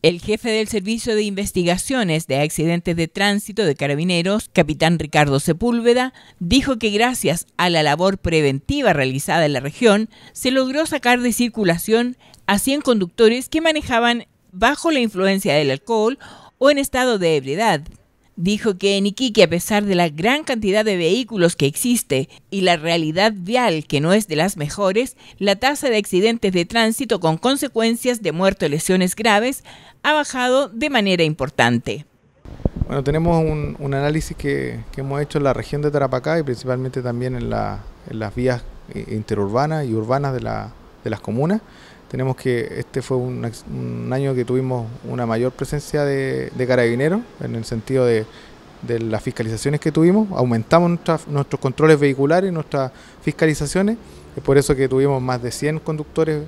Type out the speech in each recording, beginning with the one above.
El jefe del Servicio de Investigaciones de Accidentes de Tránsito de Carabineros, capitán Ricardo Sepúlveda, dijo que gracias a la labor preventiva realizada en la región, se logró sacar de circulación a 100 conductores que manejaban bajo la influencia del alcohol o en estado de ebriedad dijo que en Iquique, a pesar de la gran cantidad de vehículos que existe y la realidad vial que no es de las mejores, la tasa de accidentes de tránsito con consecuencias de muerte o lesiones graves ha bajado de manera importante. Bueno, tenemos un, análisis que, hemos hecho en la región de Tarapacá y principalmente también en, las vías eh, interurbanas y urbanas de, de las comunas. Tenemos que, este fue un, año que tuvimos una mayor presencia de, carabineros, en el sentido de, las fiscalizaciones que tuvimos, aumentamos nuestros controles vehiculares, nuestras fiscalizaciones, es por eso que tuvimos más de 100 conductores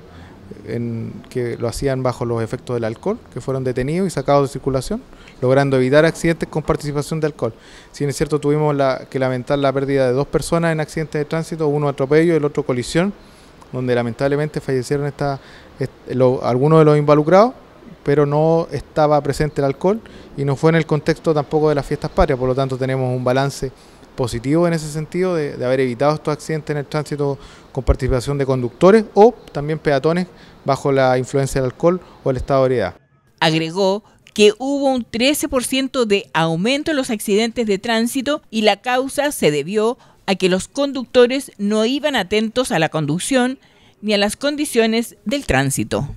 que lo hacían bajo los efectos del alcohol, que fueron detenidos y sacados de circulación, logrando evitar accidentes con participación de alcohol. Si es cierto, tuvimos la, que lamentar la pérdida de dos personas en accidentes de tránsito, uno atropello y el otro colisión, donde lamentablemente fallecieron algunos de los involucrados, pero no estaba presente el alcohol y no fue en el contexto tampoco de las fiestas patrias, por lo tanto tenemos un balance positivo en ese sentido de, haber evitado estos accidentes en el tránsito con participación de conductores o también peatones bajo la influencia del alcohol o el estado de ebriedad. Agregó que hubo un 13% de aumento en los accidentes de tránsito y la causa se debió a que los conductores no iban atentos a la conducción ni a las condiciones del tránsito.